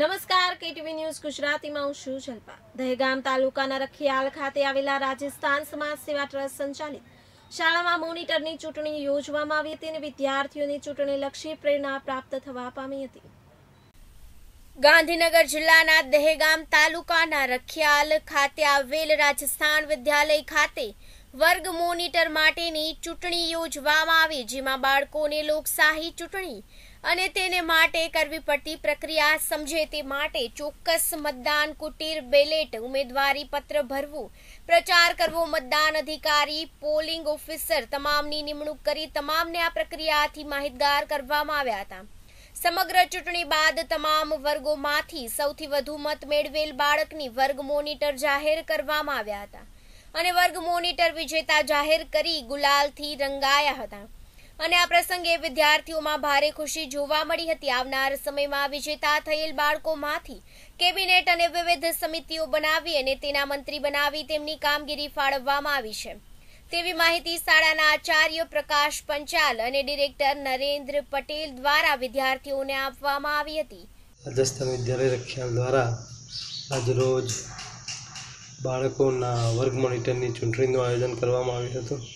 નમસ્કાર KTV news ગુજરાતીમાં હું છું શિલ્પા દહેગામ તાલુકાના રખિયાલ ખાતે આવેલા રાજસ્થાન સમાજ સેવા ટ્રસ્ટ સંચાલિત શાળામાં મોનિટરની ચૂંટણી યોજવામાં આવી હતી અને વિદ્યાર્થીઓની ચૂંટણીલક્ષી પ્રેરણા પ્રાપ્ત થવા પામી હતી ગાંધીનગર જિલ્લાના દહેગામ તાલુકાના રખિયાલ ખાતે આવેલ રાજસ્થાન વિદ્યાલય ખાતે વર્ગ મોનિટર માટેની ચૂંટણી યોજવામાં આવી જેમાં બાળકોને લોકશાહી ચૂંટણી અને તેને માટે કરવી પડતી પ્રક્રિયા સમજે તે માટે ચોક્કસ મતદાન કુટીર બેલેટ ઉમેદવારી પત્ર ભરવું પ્રચાર કરવો મતદાન અધિકારી પોલિંગ ઓફિસર તમામની નિમણૂક કરી તમામને આ પ્રક્રિયાથી માહિતગાર કરવામાં આવ્યા હતા સમગ્ર ચૂંટણી બાદ તમામ વર્ગોમાંથી સૌથી વધુ મત મેળવેલ બાળકની વર્ગ મોનિટર જાહેર કરવામાં આવ્યા હતા અને વર્ગ મોનિટર વિજેતા જાહેર કરી ગુલાલથી રંગાયા હતા અને આ પ્રસંગે વિદ્યાર્થીઓમાં ભારે ખુશી જોવા મળી હતી આવનાર સમયમાં વિજેતા થયેલ બાળકોમાંથી કેબિનેટ અને વિવિધ સમિતિઓ બનાવી અને તેના મંત્રી બનાવી તેમની કામગીરી ફાળવવામાં આવી છે તેવી માહિતી શાળાના આચાર્ય પ્રકાશ પંચાલ અને ડિરેક્ટર નરેન્દ્ર પટેલ દ્વારા વિદ્યાર્થીઓને આપવામાં આવી હતી દ્વારા આજરોજ બાળકોના વર્ગ મોનિટરની ચૂંટણીનું આયોજન કરવામાં આવ્યું હતું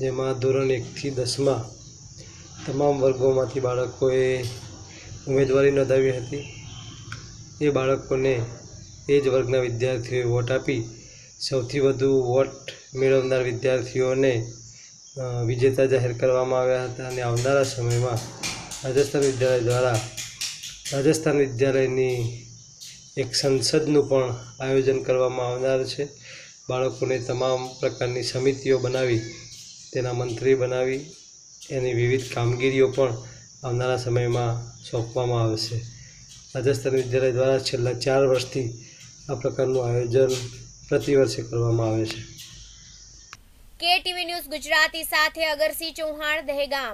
જેમાં ધોરણ એકથી દસમાં તમામ વર્ગોમાંથી બાળકોએ ઉમેદવારી નોંધાવી હતી એ બાળકોને એ જ વર્ગના વિદ્યાર્થીઓએ વોટ આપી સૌથી વધુ વોટ મેળવનાર વિદ્યાર્થીઓને વિજેતા જાહેર કરવામાં આવ્યા હતા અને આવનારા સમયમાં રાજસ્થાન વિદ્યાલય દ્વારા રાજસ્થાન વિદ્યાલયની એક સંસદનું પણ આયોજન કરવામાં આવનાર છે બાળકોને તમામ પ્રકારની સમિતિઓ બનાવી તેના મંત્રી બનાવી એની વિવિધ કામગીરીઓ પણ આવનારા સમયમાં સોંપવામાં આવશે રાજસ્થાન વિદ્યાલય દ્વારા છેલ્લા ચાર વર્ષથી આ પ્રકારનું આયોજન પ્રતિવર્ષે કરવામાં આવે છે કે ટીવી ન્યૂઝ ગુજરાતી સાથે અગરસિંહ ચૌહાણ દહેગામ